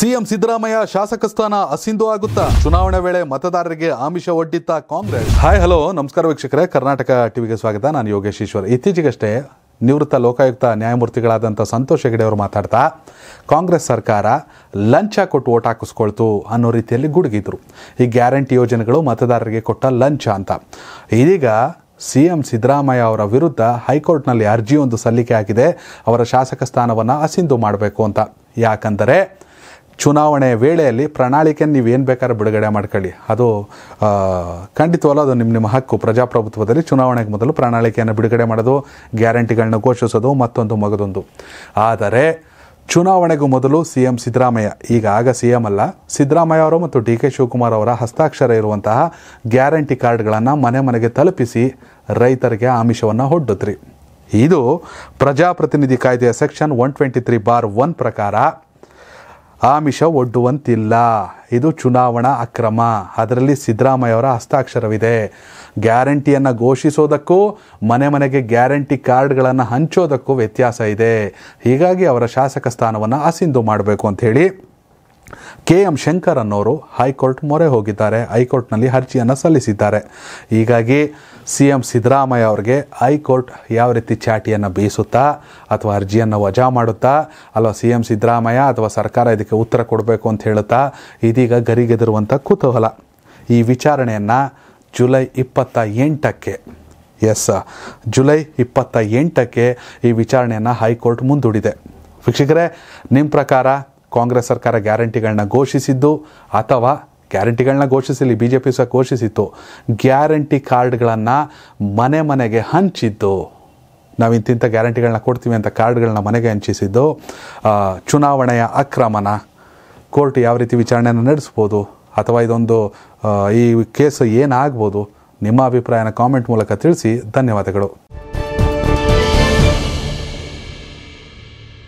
CM Siddaramaiah ಶಾಸಕ ಸ್ಥಾನ ಅಸಿಂಧು ಆಗುತ್ತಾ ಚುನಾವಣೆ ವೇಳೆ ಮತದಾರರಿಗೆ ಆಮಿಷ ಒಡ್ಡಿತ್ತ ಕಾಂಗ್ರೆಸ್ ಹಾಯ್ ಹಲೋ ನಮಸ್ಕಾರ ವೀಕ್ಷಕರೇ ಕರ್ನಾಟಕ ಟಿವಿಗೆ ಸ್ವಾಗತ ನಾನು ಯೋಗೇಶ್ ಈಶ್ವರ್ ಇತ್ತೀಚೆಗಷ್ಟೇ ನಿವೃತ್ತ ಲೋಕಾಯುಕ್ತ ನ್ಯಾಯಮೂರ್ತಿಗಳಾದಂಥ ಸಂತೋಷ್ ಹೆಗಡೆ ಅವರು ಮಾತಾಡ್ತಾ ಕಾಂಗ್ರೆಸ್ ಸರ್ಕಾರ ಲಂಚ ಕೊಟ್ಟು ಓಟ್ ಹಾಕಿಸ್ಕೊಳ್ತು ಅನ್ನೋ ರೀತಿಯಲ್ಲಿ ಗುಡುಗಿದ್ರು ಈ ಗ್ಯಾರಂಟಿ ಯೋಜನೆಗಳು ಮತದಾರರಿಗೆ ಕೊಟ್ಟ ಲಂಚ ಅಂತ ಇದೀಗ ಸಿ ಎಂ ಸಿದ್ದರಾಮಯ್ಯ ಅವರ ವಿರುದ್ಧ ಹೈಕೋರ್ಟ್ನಲ್ಲಿ ಅರ್ಜಿಯೊಂದು ಸಲ್ಲಿಕೆ ಆಗಿದೆ ಅವರ ಶಾಸಕ ಸ್ಥಾನವನ್ನು ಅಸಿಂಧು ಮಾಡಬೇಕು ಅಂತ ಯಾಕಂದರೆ ಚುನಾವಣೆ ವೇಳೆಯಲ್ಲಿ ಪ್ರಣಾಳಿಕೆಯನ್ನು ನೀವು ಏನು ಬೇಕಾದ್ರೂ ಬಿಡುಗಡೆ ಮಾಡ್ಕೊಳ್ಳಿ ಅದು ಖಂಡಿತವಲ್ಲ ಅದು ನಿಮ್ಮ ನಿಮ್ಮ ಹಕ್ಕು ಪ್ರಜಾಪ್ರಭುತ್ವದಲ್ಲಿ ಚುನಾವಣೆಗೆ ಮೊದಲು ಪ್ರಣಾಳಿಕೆಯನ್ನು ಬಿಡುಗಡೆ ಮಾಡೋದು ಗ್ಯಾರಂಟಿಗಳನ್ನ ಘೋಷಿಸೋದು ಮತ್ತೊಂದು ಮಗದೊಂದು ಆದರೆ ಚುನಾವಣೆಗೂ ಮೊದಲು ಸಿ ಎಂ ಸಿದ್ದರಾಮಯ್ಯ ಈಗ ಆಗ ಸಿ ಎಂ ಅಲ್ಲ ಸಿದ್ದರಾಮಯ್ಯ ಅವರು ಮತ್ತು ಡಿ ಕೆ ಶಿವಕುಮಾರ್ ಅವರ ಹಸ್ತಾಕ್ಷರ ಇರುವಂತಹ ಗ್ಯಾರಂಟಿ ಕಾರ್ಡ್ಗಳನ್ನು ಮನೆ ಮನೆಗೆ ತಲುಪಿಸಿ ರೈತರಿಗೆ ಆಮಿಷವನ್ನು ಹೊಡ್ಡದ್ರಿ ಇದು ಪ್ರಜಾಪ್ರತಿನಿಧಿ ಕಾಯ್ದೆಯ section one twenty three bar one ಪ್ರಕಾರ ಆಮಿಷ ಒಡ್ಡುವಂತಿಲ್ಲ ಇದು ಚುನಾವಣಾ ಅಕ್ರಮ ಅದರಲ್ಲಿ ಸಿದ್ದರಾಮಯ್ಯವರ ಹಸ್ತಾಕ್ಷರವಿದೆ ಗ್ಯಾರಂಟಿಯನ್ನು ಘೋಷಿಸೋದಕ್ಕೂ ಮನೆ ಮನೆಗೆ ಗ್ಯಾರಂಟಿ ಕಾರ್ಡ್ಗಳನ್ನು ಹಂಚೋದಕ್ಕೂ ವ್ಯತ್ಯಾಸ ಇದೆ ಹೀಗಾಗಿ ಅವರ ಶಾಸಕ ಸ್ಥಾನವನ್ನು ಅಸಿಂಧು ಮಾಡಬೇಕು ಅಂಥೇಳಿ ಕೆ ಎಂ ಶಂಕರ್ ಅನ್ನೋರು ಹೈಕೋರ್ಟ್ ಮೊರೆ ಹೋಗಿದ್ದಾರೆ ಹೈಕೋರ್ಟ್ನಲ್ಲಿ ಅರ್ಜಿಯನ್ನು ಸಲ್ಲಿಸಿದ್ದಾರೆ ಹೀಗಾಗಿ ಸಿ ಎಂ ಸಿದ್ದರಾಮಯ್ಯ ಅವರಿಗೆ ಹೈಕೋರ್ಟ್ ಯಾವ ರೀತಿ ಚಾಟಿಯನ್ನು ಬೀಸುತ್ತಾ ಅಥವಾ ಅರ್ಜಿಯನ್ನು ವಜಾ ಮಾಡುತ್ತಾ ಅಲ್ವಾ ಸಿ ಎಂ ಸಿದ್ದರಾಮಯ್ಯ ಅಥವಾ ಸರ್ಕಾರ ಇದಕ್ಕೆ ಉತ್ತರ ಕೊಡಬೇಕು ಅಂತ ಹೇಳುತ್ತಾ ಇದೀಗ ಗರಿಗೆದಿರುವಂಥ ಕುತೂಹಲ ಈ ವಿಚಾರಣೆಯನ್ನು ಜುಲೈ ಇಪ್ಪತ್ತ ಎಂಟಕ್ಕೆ ಎಸ್ ಜುಲೈ ಇಪ್ಪತ್ತ ಎಂಟಕ್ಕೆ ಈ ವಿಚಾರಣೆಯನ್ನು ಹೈಕೋರ್ಟ್ ಮುಂದೂಡಿದೆ ವೀಕ್ಷಕರೇ ನಿಮ್ಮ ಪ್ರಕಾರ ಕಾಂಗ್ರೆಸ್ ಸರ್ಕಾರ ಗ್ಯಾರಂಟಿಗಳನ್ನ ಘೋಷಿಸಿದ್ದು ಅಥವಾ ಗ್ಯಾರಂಟಿಗಳನ್ನ ಘೋಷಿಸಲಿ ಬಿ ಜೆ ಪಿ ಸಹ ಘೋಷಿಸಿತ್ತು ಗ್ಯಾರಂಟಿ ಕಾರ್ಡ್ಗಳನ್ನು ಮನೆ ಮನೆಗೆ ಹಂಚಿದ್ದು ನಾವು ಇಂತಿಂಥ ಗ್ಯಾರಂಟಿಗಳನ್ನ ಕೊಡ್ತೀವಿ ಅಂತ ಕಾರ್ಡ್ಗಳನ್ನ ಮನೆಗೆ ಹಂಚಿಸಿದ್ದು ಚುನಾವಣೆಯ ಅಕ್ರಮನ ಕೋರ್ಟ್ ಯಾವ ರೀತಿ ವಿಚಾರಣೆಯನ್ನು ನಡೆಸ್ಬೋದು ಅಥವಾ ಇದೊಂದು ಈ ಕೇಸು ಏನಾಗ್ಬೋದು ನಿಮ್ಮ ಅಭಿಪ್ರಾಯನ ಕಾಮೆಂಟ್ ಮೂಲಕ ತಿಳಿಸಿ ಧನ್ಯವಾದಗಳು